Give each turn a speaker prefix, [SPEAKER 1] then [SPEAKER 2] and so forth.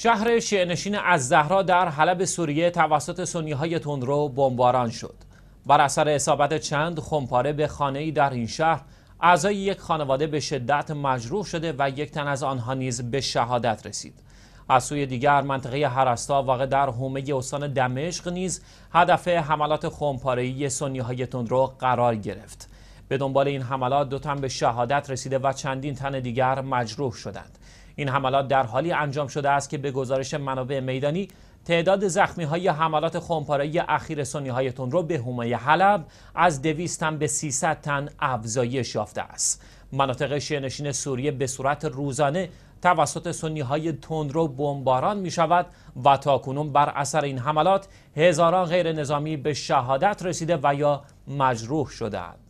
[SPEAKER 1] شهر شعنشین از زهرا در حلب سوریه توسط سنی های تندرو بمباران شد. بر اثر اصابت چند خمپاره به خانه در این شهر اعضای یک خانواده به شدت مجروح شده و یک تن از آنها نیز به شهادت رسید. از سوی دیگر منطقه هرستا واقع در حومه استان دمشق نیز هدف حملات خمپارهای سنی های تندرو قرار گرفت. به دنبال این حملات دو تن به شهادت رسیده و چندین تن دیگر مجروح شدند. این حملات در حالی انجام شده است که به گزارش منابع میدانی تعداد زخمی های حملات خمپاره اخیر سنی های تندرو به هومه حلب از 200 تن به 300 تن افزایش یافته است. مناطق شینشین سوریه به صورت روزانه توسط سنی های تندرو بمباران می شود و تاکنون بر اثر این حملات هزاران غیر نظامی به شهادت رسیده و یا مجروح شدند.